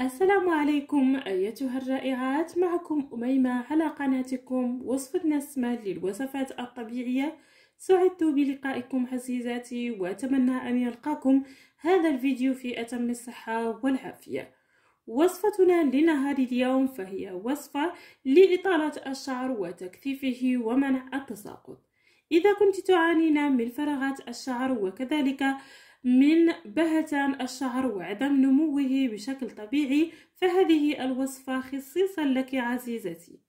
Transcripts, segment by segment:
السلام عليكم أيتها الرائعات معكم أميمة على قناتكم وصفة نسمة للوصفات الطبيعية سعدت بلقائكم عزيزاتي وأتمنى أن يلقاكم هذا الفيديو في أتم الصحة والعافية وصفتنا لنهار اليوم فهي وصفة لإطالة الشعر وتكثيفه ومنع التساقط إذا كنت تعانين من فراغات الشعر وكذلك من بهتان الشعر وعدم نموه بشكل طبيعي فهذه الوصفة خصيصا لك عزيزتي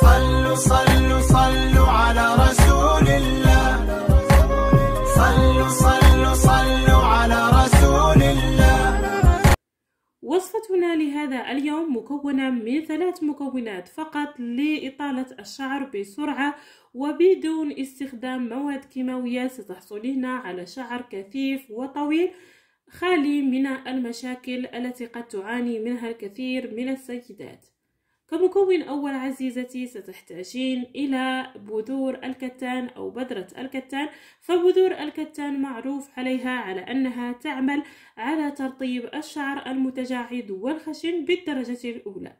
صلوا صلوا صلوا على رسول الله صلوا صلوا لهذا اليوم مكونة من ثلاث مكونات فقط لإطالة الشعر بسرعة وبدون استخدام مواد كيماوية ستحصلين على شعر كثيف وطويل خالي من المشاكل التي قد تعاني منها الكثير من السيدات كمكون أول عزيزتي ستحتاجين إلى بذور الكتان أو بذرة الكتان فبذور الكتان معروف عليها على أنها تعمل على ترطيب الشعر المتجاعد والخشن بالدرجة الأولى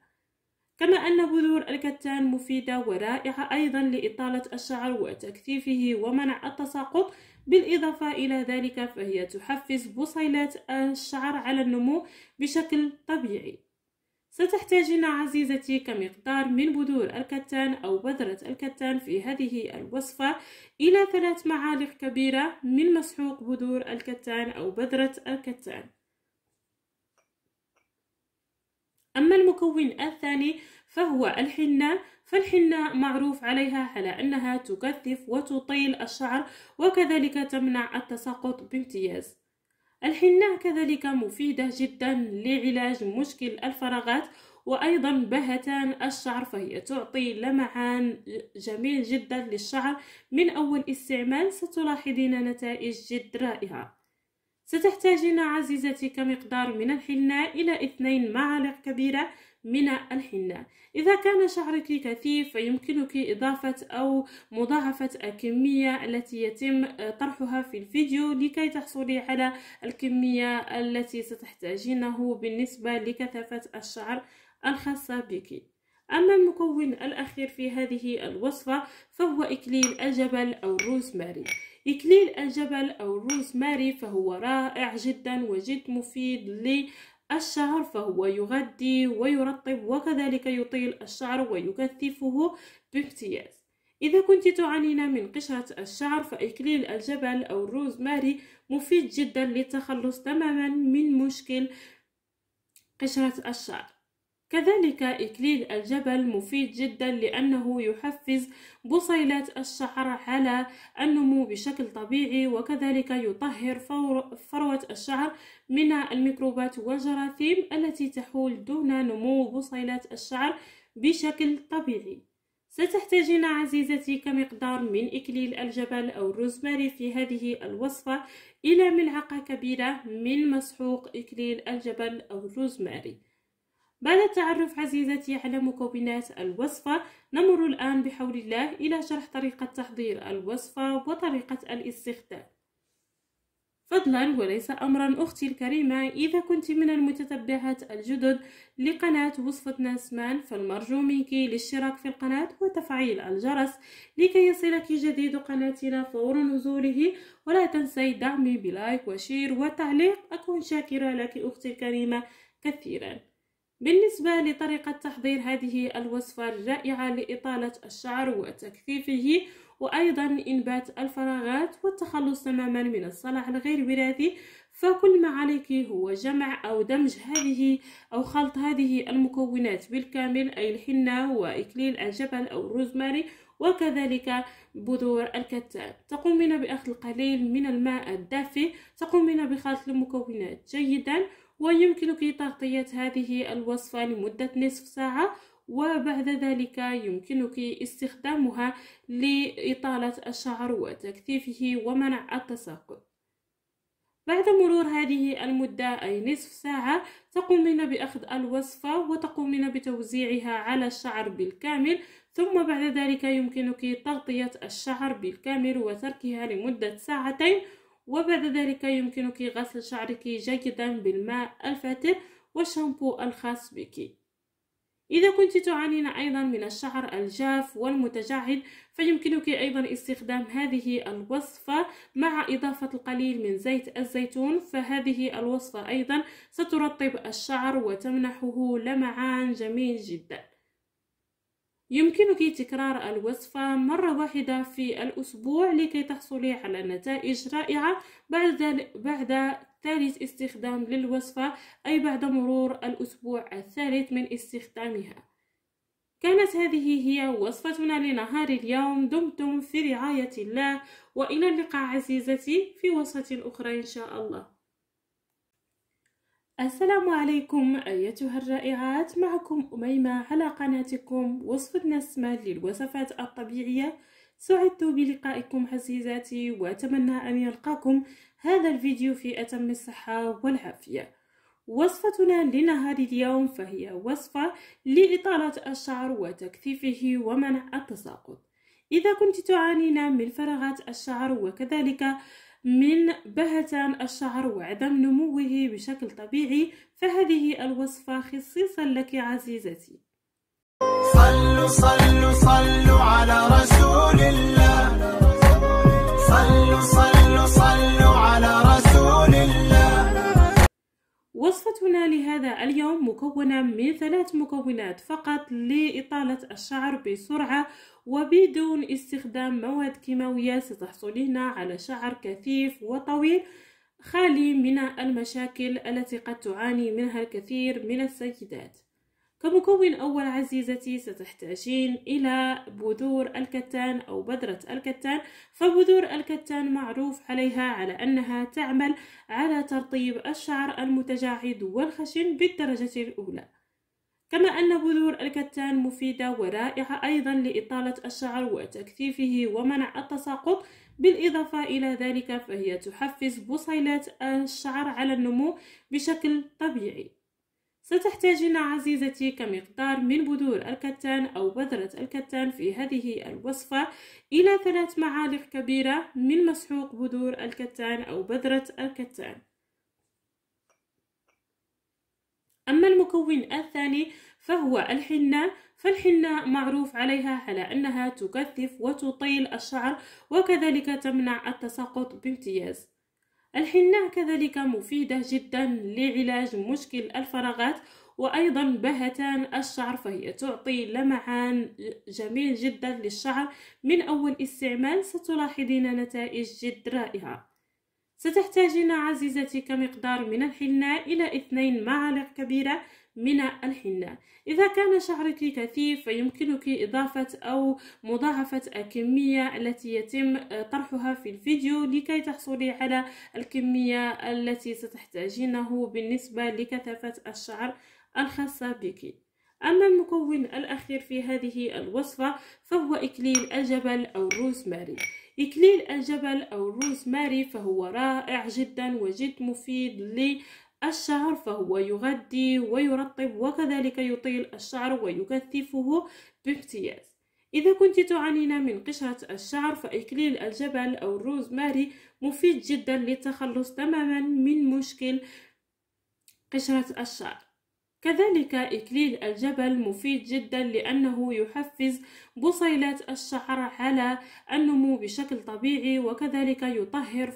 كما أن بذور الكتان مفيدة ورائعة أيضا لإطالة الشعر وتكثيفه ومنع التساقط بالإضافة إلى ذلك فهي تحفز بصيلات الشعر على النمو بشكل طبيعي ستحتاجين عزيزتي كمقدار من بذور الكتان أو بذرة الكتان في هذه الوصفة إلى ثلاث معالق كبيرة من مسحوق بذور الكتان أو بذرة الكتان أما المكون الثاني فهو الحنة فالحنة معروف عليها على أنها تكثف وتطيل الشعر وكذلك تمنع التساقط بامتياز الحناء كذلك مفيدة جدا لعلاج مشكل الفراغات وأيضا بهتان الشعر فهي تعطي لمعان جميل جدا للشعر من أول استعمال ستلاحظين نتائج جد رائعة ستحتاجين عزيزتي كمقدار من الحناء إلى 2 معالق كبيرة من الحنة إذا كان شعرك كثيف فيمكنك إضافة أو مضاعفة الكمية التي يتم آه، طرحها في الفيديو لكي تحصلي على الكمية التي ستحتاجينه بالنسبة لكثافة الشعر الخاصة بك أما المكون الأخير في هذه الوصفة فهو إكليل الجبل أو الروزماري إكليل الجبل أو الروزماري فهو رائع جدا وجد مفيد الشعر فهو يغذي ويرطب وكذلك يطيل الشعر ويكثفه باحتياز إذا كنت تعانين من قشرة الشعر فإكليل الجبل أو الروز ماري مفيد جدا للتخلص تماما من مشكل قشرة الشعر كذلك إكليل الجبل مفيد جدا لأنه يحفز بصيلات الشعر على النمو بشكل طبيعي وكذلك يطهر فروة الشعر من الميكروبات والجراثيم التي تحول دون نمو بصيلات الشعر بشكل طبيعي ستحتاجين عزيزتي كمقدار من إكليل الجبل أو الروزماري في هذه الوصفة إلى ملعقة كبيرة من مسحوق إكليل الجبل أو الروزماري بعد التعرف عزيزتي على مكونات الوصفة نمر الآن بحول الله إلى شرح طريقة تحضير الوصفة وطريقة الاستخدام فضلا وليس أمرا أختي الكريمة إذا كنت من المتتبعات الجدد لقناة وصفة ناسمان فالمرجو منك الاشتراك في القناة وتفعيل الجرس لكي يصلك جديد قناتنا فور نزوله ولا تنسي دعمي بلايك وشير وتعليق أكون شاكرة لك أختي الكريمة كثيراً بالنسبة لطريقة تحضير هذه الوصفة الرائعة لإطالة الشعر وتكثيفه وأيضا إنبات الفراغات والتخلص تماما من الصلع الغير وراثي فكل ما عليك هو جمع أو دمج هذه أو خلط هذه المكونات بالكامل أي الحنة وإكليل الجبل أو الروزماري وكذلك بذور الكتان تقومين بأخذ القليل من الماء الدافئ تقومين بخلط المكونات جيدا ويمكنك تغطية هذه الوصفة لمدة نصف ساعة وبعد ذلك يمكنك استخدامها لإطالة الشعر وتكثيفه ومنع التساقط بعد مرور هذه المدة أي نصف ساعة تقومين بأخذ الوصفة وتقومين بتوزيعها على الشعر بالكامل ثم بعد ذلك يمكنك تغطية الشعر بالكامل وتركها لمدة ساعتين وبعد ذلك يمكنك غسل شعرك جيدا بالماء الفاتر والشامبو الخاص بك إذا كنت تعانين أيضا من الشعر الجاف والمتجعد فيمكنك أيضا استخدام هذه الوصفة مع إضافة القليل من زيت الزيتون فهذه الوصفة أيضا سترطب الشعر وتمنحه لمعان جميل جدا يمكنك تكرار الوصفة مرة واحدة في الأسبوع لكي تحصلي على نتائج رائعة بعد بعد ثالث استخدام للوصفة أي بعد مرور الأسبوع الثالث من استخدامها كانت هذه هي وصفتنا لنهار اليوم دمتم في رعاية الله وإلى اللقاء عزيزتي في وصفة أخرى إن شاء الله السلام عليكم أيتها الرائعات معكم أميمة على قناتكم وصفة نسمة للوصفات الطبيعية سعدت بلقائكم عزيزاتي وأتمنى أن يلقاكم هذا الفيديو في أتم الصحة والعافية وصفتنا لنهار اليوم فهي وصفة لإطالة الشعر وتكثيفه ومنع التساقط إذا كنت تعانين من فراغات الشعر وكذلك من بهتان الشعر وعدم نموه بشكل طبيعي فهذه الوصفة خصيصا لك عزيزتي صلوا صلوا صلوا على رسول الله وصفتنا لهذا اليوم مكونة من ثلاث مكونات فقط لإطالة الشعر بسرعة وبدون استخدام مواد كيماوية ستحصلين على شعر كثيف وطويل خالي من المشاكل التي قد تعاني منها الكثير من السيدات كمكون أول عزيزتي ستحتاجين إلى بذور الكتان أو بذرة الكتان فبذور الكتان معروف عليها على أنها تعمل على ترطيب الشعر المتجاعد والخشن بالدرجة الأولى كما أن بذور الكتان مفيدة ورائعة أيضا لإطالة الشعر وتكثيفه ومنع التساقط بالإضافة إلى ذلك فهي تحفز بصيلات الشعر على النمو بشكل طبيعي ستحتاجين عزيزتي كمقدار من بذور الكتان أو بذرة الكتان في هذه الوصفة إلى ثلاث معالق كبيرة من مسحوق بذور الكتان أو بذرة الكتان أما المكون الثاني فهو الحنة فالحنة معروف عليها على أنها تكثف وتطيل الشعر وكذلك تمنع التساقط بامتياز الحناء كذلك مفيدة جدا لعلاج مشكل الفراغات وأيضا بهتان الشعر فهي تعطي لمعان جميل جدا للشعر من أول استعمال ستلاحظين نتائج جد رائعة ستحتاجين عزيزتي كمقدار من الحناء إلى اثنين معالق كبيرة من الحناء إذا كان شعرك كثيف فيمكنك إضافة أو مضاعفة الكمية التي يتم آه، طرحها في الفيديو لكي تحصلي على الكمية التي ستحتاجينه بالنسبة لكثافة الشعر الخاصة بك أما المكون الأخير في هذه الوصفة فهو إكليل الجبل أو الروزماري إكليل الجبل أو الروزماري فهو رائع جدا وجد مفيد الشعر فهو يغذي ويرطب وكذلك يطيل الشعر ويكثفه بامتياز إذا كنت تعانين من قشرة الشعر فإكليل الجبل أو الروزماري مفيد جدا للتخلص تماما من مشكل قشرة الشعر كذلك إكليل الجبل مفيد جدا لأنه يحفز بصيلات الشعر على النمو بشكل طبيعي وكذلك يطهر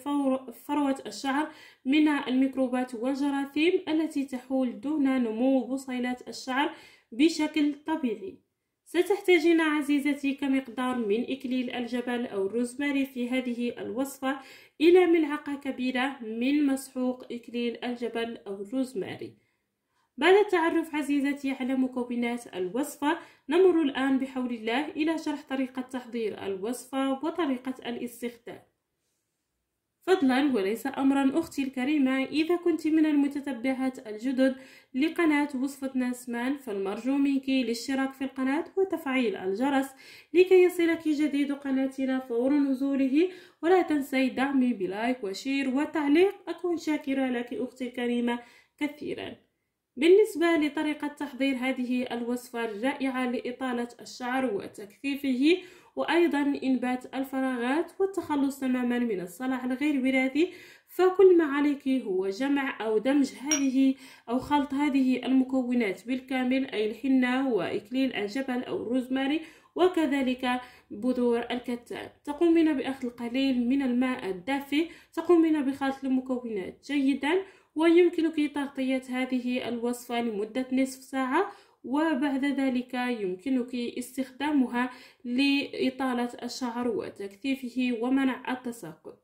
فروة الشعر من الميكروبات والجراثيم التي تحول دون نمو بصيلات الشعر بشكل طبيعي ستحتاجين عزيزتي كمقدار من إكليل الجبل أو الروزماري في هذه الوصفة إلى ملعقة كبيرة من مسحوق إكليل الجبل أو الروزماري بعد التعرف عزيزتي على مكونات الوصفة نمر الآن بحول الله إلى شرح طريقة تحضير الوصفة وطريقة الاستخدام فضلا وليس أمرا أختي الكريمة إذا كنت من المتتبعات الجدد لقناة وصفة ناسمان فالمرجو منك الاشتراك في القناة وتفعيل الجرس لكي يصلك جديد قناتنا فور نزوله ولا تنسي دعمي بلايك وشير وتعليق أكون شاكرة لك أختي الكريمة كثيراً بالنسبة لطريقة تحضير هذه الوصفة الرائعة لإطالة الشعر وتكثيفه وأيضا إنبات الفراغات والتخلص تماما من الصلع الغير وراثي فكل ما عليك هو جمع أو دمج هذه أو خلط هذه المكونات بالكامل أي الحنة وإكليل الجبل أو الروزماري وكذلك بذور الكتان تقومين بأخذ القليل من الماء الدافئ تقومين بخلط المكونات جيدا ويمكنك تغطية هذه الوصفة لمدة نصف ساعة وبعد ذلك يمكنك استخدامها لإطالة الشعر وتكثيفه ومنع التساقط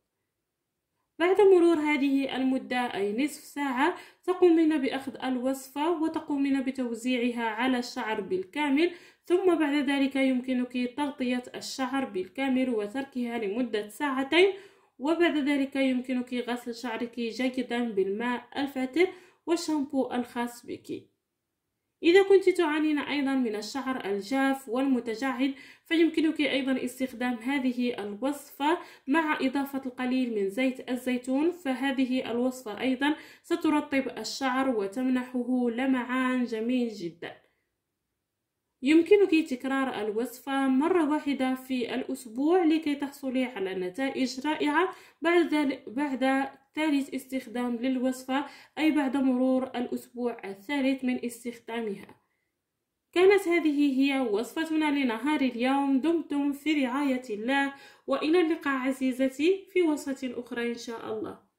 بعد مرور هذه المدة أي نصف ساعة تقومين بأخذ الوصفة وتقومين بتوزيعها على الشعر بالكامل ثم بعد ذلك يمكنك تغطية الشعر بالكامل وتركها لمدة ساعتين وبعد ذلك يمكنك غسل شعرك جيدا بالماء الفاتر والشامبو الخاص بك إذا كنت تعانين أيضا من الشعر الجاف والمتجعد فيمكنك أيضا استخدام هذه الوصفة مع إضافة القليل من زيت الزيتون فهذه الوصفة أيضا سترطب الشعر وتمنحه لمعان جميل جدا يمكنك تكرار الوصفة مرة واحدة في الأسبوع لكي تحصلي على نتائج رائعة بعد, بعد ثالث استخدام للوصفة أي بعد مرور الأسبوع الثالث من استخدامها كانت هذه هي وصفتنا لنهار اليوم دمتم في رعاية الله وإلى اللقاء عزيزتي في وصفة أخرى إن شاء الله